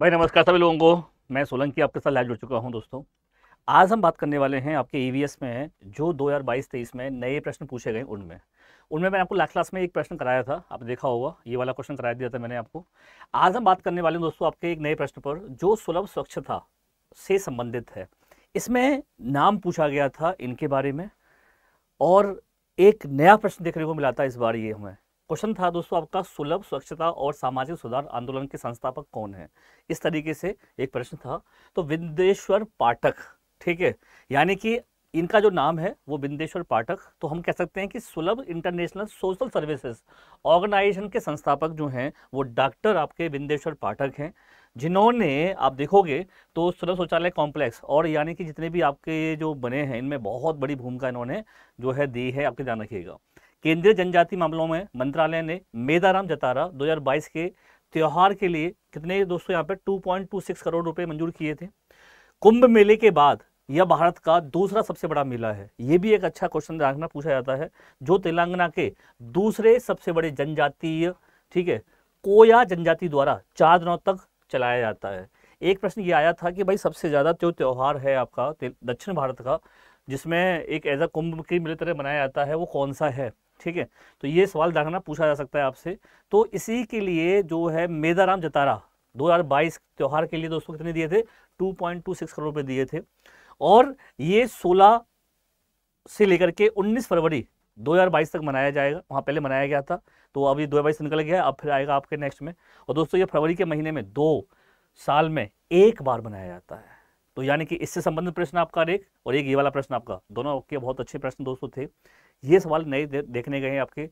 भाई नमस्कार सभी लोगों को मैं सोलंकी आपके साथ लाइव जुड़ चुका हूं दोस्तों आज हम बात करने वाले हैं आपके ईवीएस e में जो 2022-23 में नए प्रश्न पूछे गए उनमें उनमें मैंने आपको लास्ट क्लास में एक प्रश्न कराया था आप देखा होगा ये वाला क्वेश्चन कराया दिया था मैंने आपको आज हम बात करने वाले हैं दोस्तों आपके एक नए प्रश्न पर जो सुलभ स्वच्छता से संबंधित है इसमें नाम पूछा गया था इनके बारे में और एक नया प्रश्न देखने को मिला था इस बार ये हमें क्वेश्चन था दोस्तों आपका सुलभ स्वच्छता और सामाजिक सुधार आंदोलन के संस्थापक कौन है इस तरीके से एक प्रश्न था तो बिंदेश्वर पाठक ठीक है यानी कि इनका जो नाम है वो बिंदेश्वर पाठक तो हम कह सकते हैं कि सुलभ इंटरनेशनल सोशल सर्विसेज ऑर्गेनाइजेशन के संस्थापक जो हैं वो डॉक्टर आपके बिंदेश्वर पाठक हैं जिन्होंने आप देखोगे तो सुलभ शौचालय कॉम्प्लेक्स और यानी कि जितने भी आपके जो बने हैं इनमें बहुत बड़ी भूमिका इन्होंने जो है दी है आपके ध्यान रखिएगा केंद्रीय जनजाति मामलों में मंत्रालय ने मेदाराम जतारा 2022 के त्यौहार के लिए कितने दोस्तों यहाँ पे 2.26 करोड़ रुपए मंजूर किए थे कुंभ मेले के बाद यह भारत का दूसरा सबसे बड़ा मेला है ये भी एक अच्छा क्वेश्चन रखना पूछा जाता है जो तेलंगाना के दूसरे सबसे बड़े जनजातीय ठीक है कोया जनजाति द्वारा चार दिनों तक चलाया जाता है एक प्रश्न ये आया था कि भाई सबसे ज़्यादा जो त्यौहार है आपका दक्षिण भारत का जिसमें एक ऐसा कुंभ के मिले तरह मनाया जाता है वो कौन सा है ठीक है तो ये सवाल दाखना पूछा जा सकता है आपसे तो इसी के लिए जो है मेदाराम जतारा 2022 त्यौहार के लिए दोस्तों कितने दिए थे 2.26 करोड़ रुपए दिए थे और ये 16 से लेकर के 19 फरवरी 2022 तक मनाया जाएगा वहाँ पहले मनाया गया था तो अब ये दो बाईस निकल गया अब फिर आएगा आपके नेक्स्ट में और दोस्तों ये फरवरी के महीने में दो साल में एक बार मनाया जाता है तो यानी कि इससे संबंधित प्रश्न आपका एक और एक ये वाला प्रश्न आपका दोनों के बहुत अच्छे प्रश्न दोस्तों थे ये सवाल नए दे, देखने गए हैं आपके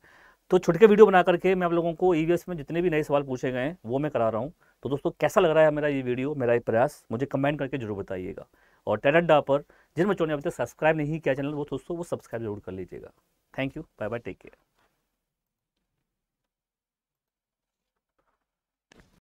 तो छुटके वीडियो बना करके मैं आप लोगों को ई e में जितने भी नए सवाल पूछे गए हैं वो मैं करा रहा हूँ तो दोस्तों कैसा लग रहा है मेरा ये वीडियो मेरा ये प्रयास मुझे कमेंट करके जरूर बताइएगा और टेरडा पर जिन बच्चों ने अभी तक सब्सक्राइब नहीं किया चैनल वो दोस्तों वो सब्सक्राइब जरूर कर लीजिएगा thank you bye bye take care